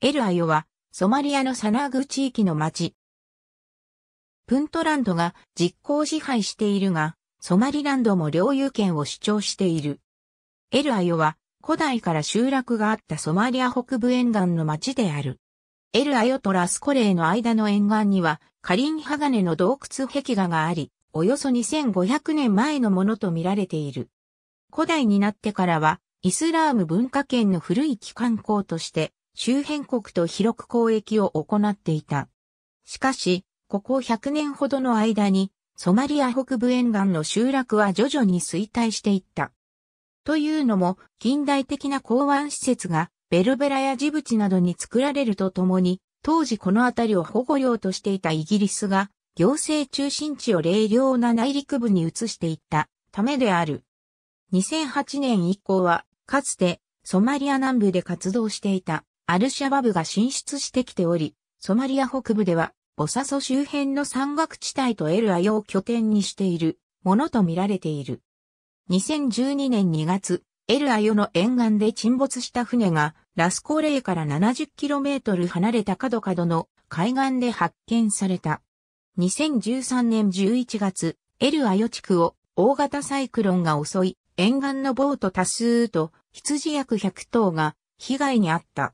エルアヨは、ソマリアのサナーグ地域の町。プントランドが実効支配しているが、ソマリランドも領有権を主張している。エルアヨは、古代から集落があったソマリア北部沿岸の町である。エルアヨとラスコレーの間の沿岸には、カリン鋼の洞窟壁画があり、およそ2500年前のものと見られている。古代になってからは、イスラーム文化圏の古い機関校として、周辺国と広く交易を行っていた。しかし、ここ100年ほどの間に、ソマリア北部沿岸の集落は徐々に衰退していった。というのも、近代的な港湾施設が、ベルベラやジブチなどに作られるとともに、当時この辺りを保護領としていたイギリスが、行政中心地を冷涼な内陸部に移していったためである。2008年以降は、かつてソマリア南部で活動していたアルシャバブが進出してきており、ソマリア北部では、ボサソ周辺の山岳地帯とエルアヨを拠点にしているものと見られている。2012年2月、エルアヨの沿岸で沈没した船が、ラスコレーから 70km 離れた角角の海岸で発見された。2013年11月、エルアヨ地区を大型サイクロンが襲い、沿岸のボート多数と羊約100頭が被害に遭った。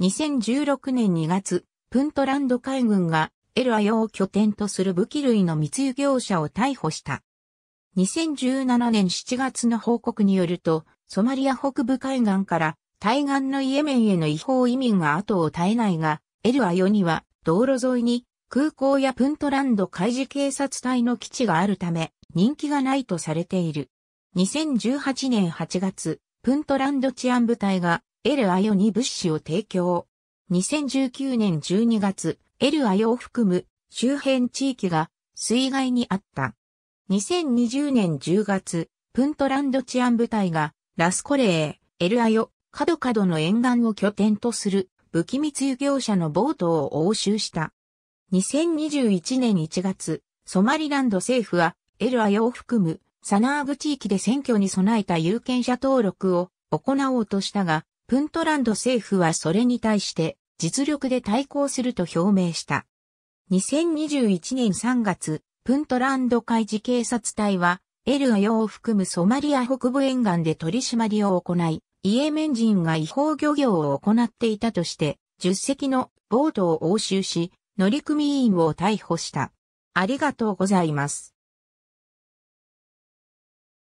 2016年2月、プントランド海軍がエルアヨを拠点とする武器類の密輸業者を逮捕した。2017年7月の報告によると、ソマリア北部海岸から対岸のイエメンへの違法移民が後を絶えないが、エルアヨには道路沿いに空港やプントランド海事警察隊の基地があるため人気がないとされている。2018年8月、プントランド治安部隊がエルアヨに物資を提供。2019年12月、エルアヨを含む周辺地域が水害にあった。2020年10月、プントランド治安部隊がラスコレー、エルアヨ、カドカドの沿岸を拠点とする武器密輸業者のボートを押収した。2021年1月、ソマリランド政府はエルアヨを含むサナーグ地域で選挙に備えた有権者登録を行おうとしたが、プントランド政府はそれに対して実力で対抗すると表明した。2021年3月、プントランド海事警察隊は、エルアヨを含むソマリア北部沿岸で取り締まりを行い、イエメン人が違法漁業を行っていたとして、10隻のボートを押収し、乗組員を逮捕した。ありがとうございます。